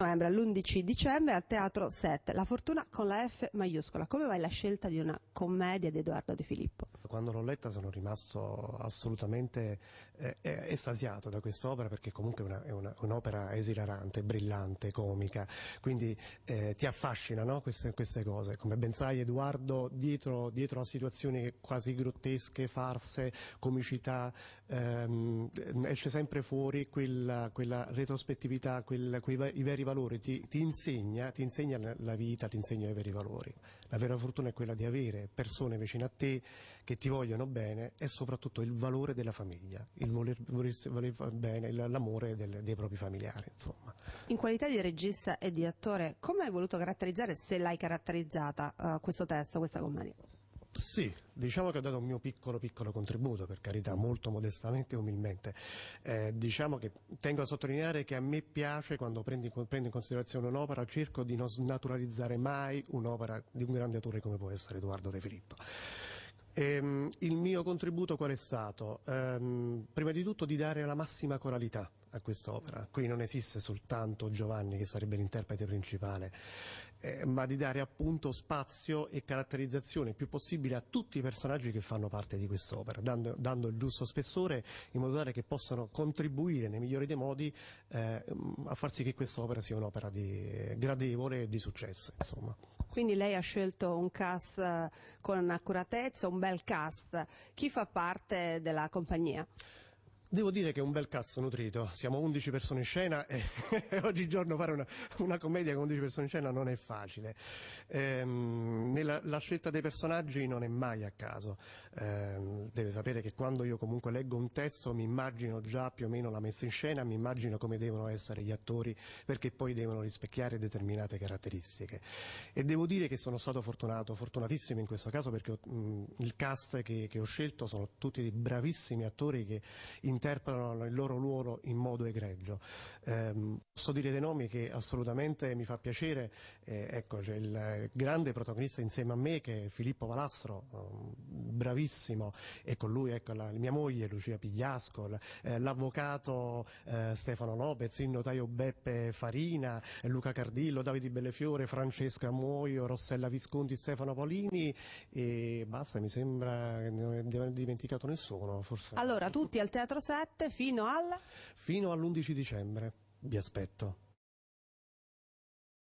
novembre all'11 dicembre al Teatro 7, La fortuna con la F maiuscola. Come vai la scelta di una commedia di Edoardo De Filippo? Quando l'ho letta sono rimasto assolutamente eh, eh estasiato da quest'opera perché comunque una, è una, un'opera esilarante, brillante, comica, quindi eh, ti affascina no? queste, queste, cose. Come ben sai Edoardo dietro, dietro, a situazioni quasi grottesche, farse, comicità, ehm, esce sempre fuori quella, quella retrospettività, quel, quei i veri valori ti, ti, insegna, ti insegna la vita, ti insegna i veri valori. La vera fortuna è quella di avere persone vicine a te che ti vogliono bene e soprattutto il valore della famiglia, il voler, volersi, voler bene, l'amore del, dei propri familiari. Insomma. In qualità di regista e di attore, come hai voluto caratterizzare, se l'hai caratterizzata, uh, questo testo, questa commedia? Sì, diciamo che ho dato un mio piccolo piccolo contributo, per carità, molto modestamente e umilmente. Eh, diciamo che tengo a sottolineare che a me piace quando prendi, prendo in considerazione un'opera, cerco di non snaturalizzare mai un'opera di un grande autore come può essere Edoardo De Filippo. Ehm, il mio contributo qual è stato? Ehm, prima di tutto di dare la massima coralità a quest'opera. Qui non esiste soltanto Giovanni che sarebbe l'interprete principale, eh, ma di dare appunto spazio e caratterizzazione più possibile a tutti i personaggi che fanno parte di quest'opera, dando, dando il giusto spessore in modo tale che possano contribuire nei migliori dei modi eh, a far sì che quest'opera sia un'opera di, gradevole e di successo. Insomma. Quindi lei ha scelto un cast eh, con accuratezza, un bel cast. Chi fa parte della compagnia? Devo dire che è un bel cazzo nutrito, siamo 11 persone in scena e oggigiorno fare una, una, commedia con 11 persone in scena non è facile. Ehm, nella, la scelta dei personaggi non è mai a caso, ehm, deve sapere che quando io comunque leggo un testo mi immagino già più o meno la messa in scena, mi immagino come devono essere gli attori perché poi devono rispecchiare determinate caratteristiche. E devo dire che sono stato fortunato, fortunatissimo in questo caso perché mh, il cast che, che ho scelto sono tutti dei bravissimi attori che in interpretano il loro ruolo in modo egregio. Eh, posso dire dei nomi che assolutamente mi fa piacere, eh, ecco, c'è il grande protagonista insieme a me che è Filippo Valastro, ehm, bravissimo, e con lui ecco, la, mia moglie Lucia Pigliasco, eh, l'avvocato eh, Stefano Lopez, il notaio Beppe Farina, Luca Cardillo, Davide Bellefiore, Francesca Muoio, Rossella Visconti, Stefano Polini e basta, mi sembra che ne ho dimenticato nessuno. Forse. Allora, tutti al Teatro 7 fino al? Fino all'11 dicembre, vi aspetto.